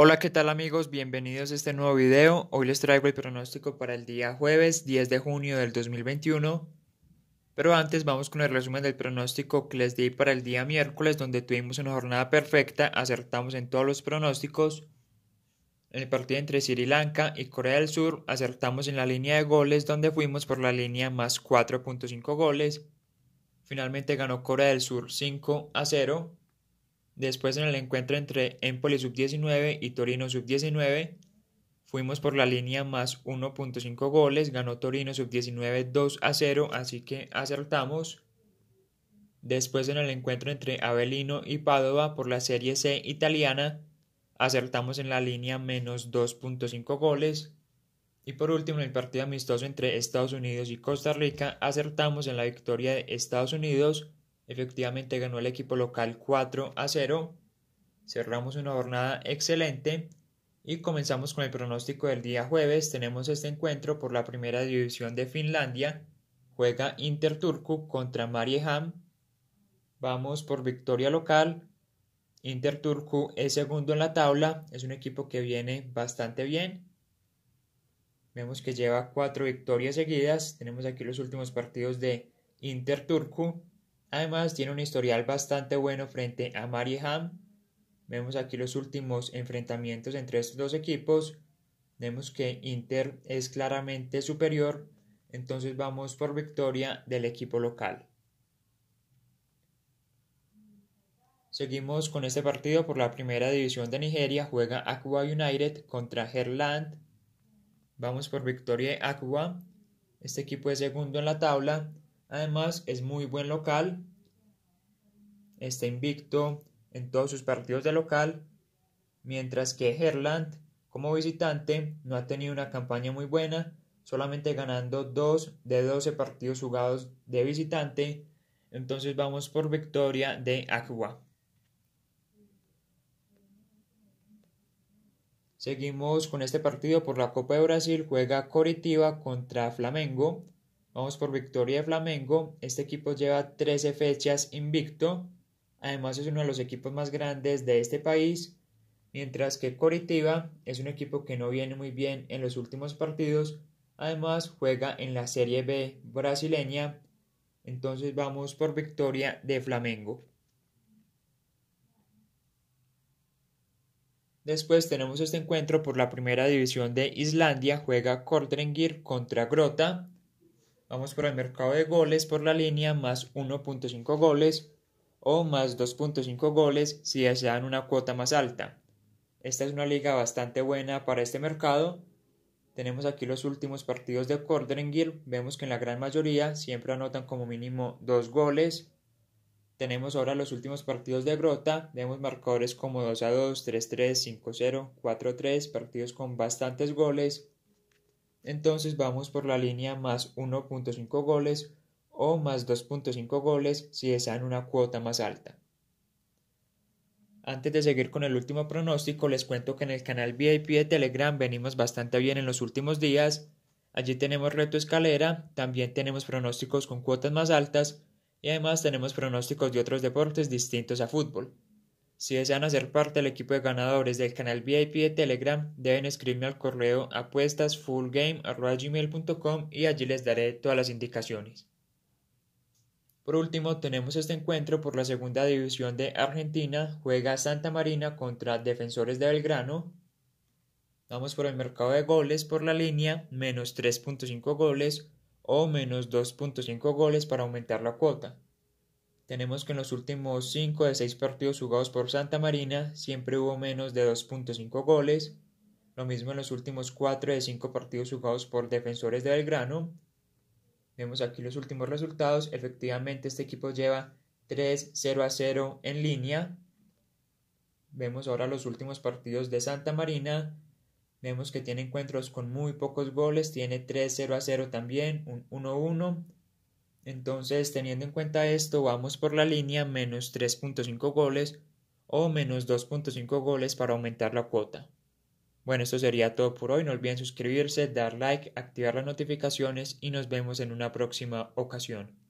Hola, ¿qué tal amigos? Bienvenidos a este nuevo video. Hoy les traigo el pronóstico para el día jueves 10 de junio del 2021. Pero antes vamos con el resumen del pronóstico que les di para el día miércoles, donde tuvimos una jornada perfecta, acertamos en todos los pronósticos. En el partido entre Sri Lanka y Corea del Sur acertamos en la línea de goles, donde fuimos por la línea más 4.5 goles. Finalmente ganó Corea del Sur 5 a 0. Después en el encuentro entre Empoli sub-19 y Torino sub-19, fuimos por la línea más 1.5 goles, ganó Torino sub-19 2 a 0, así que acertamos. Después en el encuentro entre Avelino y Padova por la Serie C italiana, acertamos en la línea menos 2.5 goles. Y por último, en el partido amistoso entre Estados Unidos y Costa Rica, acertamos en la victoria de Estados Unidos Efectivamente ganó el equipo local 4 a 0. Cerramos una jornada excelente y comenzamos con el pronóstico del día jueves. Tenemos este encuentro por la primera división de Finlandia. Juega Inter Turku contra Mariehamn. Vamos por victoria local. Inter Turku es segundo en la tabla. Es un equipo que viene bastante bien. Vemos que lleva cuatro victorias seguidas. Tenemos aquí los últimos partidos de Inter Turku. Además, tiene un historial bastante bueno frente a Mariham. Vemos aquí los últimos enfrentamientos entre estos dos equipos. Vemos que Inter es claramente superior, entonces vamos por victoria del equipo local. Seguimos con este partido por la primera división de Nigeria. Juega Aqua United contra Herland. Vamos por victoria de Aqua. Este equipo es segundo en la tabla Además, es muy buen local, está invicto en todos sus partidos de local, mientras que Herland, como visitante, no ha tenido una campaña muy buena, solamente ganando 2 de 12 partidos jugados de visitante. Entonces vamos por victoria de Agua. Seguimos con este partido por la Copa de Brasil. Juega Coritiba contra Flamengo. Vamos por victoria de Flamengo. Este equipo lleva 13 fechas invicto. Además es uno de los equipos más grandes de este país. Mientras que Coritiba es un equipo que no viene muy bien en los últimos partidos. Además juega en la Serie B brasileña. Entonces vamos por victoria de Flamengo. Después tenemos este encuentro por la primera división de Islandia. Juega Kordrengir contra Grota. Vamos por el mercado de goles por la línea más 1.5 goles o más 2.5 goles si desean una cuota más alta. Esta es una liga bastante buena para este mercado. Tenemos aquí los últimos partidos de Cordrengill. Vemos que en la gran mayoría siempre anotan como mínimo 2 goles. Tenemos ahora los últimos partidos de Grota. Vemos marcadores como 2 a 2, 3 3, 5 0, 4 3. Partidos con bastantes goles entonces vamos por la línea más 1.5 goles o más 2.5 goles si en una cuota más alta. Antes de seguir con el último pronóstico, les cuento que en el canal VIP de Telegram venimos bastante bien en los últimos días. Allí tenemos reto escalera, también tenemos pronósticos con cuotas más altas y además tenemos pronósticos de otros deportes distintos a fútbol. Si desean hacer parte del equipo de ganadores del canal VIP de Telegram, deben escribirme al correo apuestasfullgame.gmail.com y allí les daré todas las indicaciones. Por último, tenemos este encuentro por la segunda división de Argentina. Juega Santa Marina contra Defensores de Belgrano. Vamos por el mercado de goles por la línea, menos 3.5 goles o menos 2.5 goles para aumentar la cuota tenemos que en los últimos 5 de 6 partidos jugados por Santa Marina siempre hubo menos de 2.5 goles, lo mismo en los últimos 4 de 5 partidos jugados por defensores de Belgrano. Vemos aquí los últimos resultados, efectivamente este equipo lleva 3-0 a 0 en línea. Vemos ahora los últimos partidos de Santa Marina, vemos que tiene encuentros con muy pocos goles, tiene 3-0 a 0 también, un 1-1 entonces, teniendo en cuenta esto, vamos por la línea menos 3.5 goles o menos 2.5 goles para aumentar la cuota. Bueno, esto sería todo por hoy. No olviden suscribirse, dar like, activar las notificaciones y nos vemos en una próxima ocasión.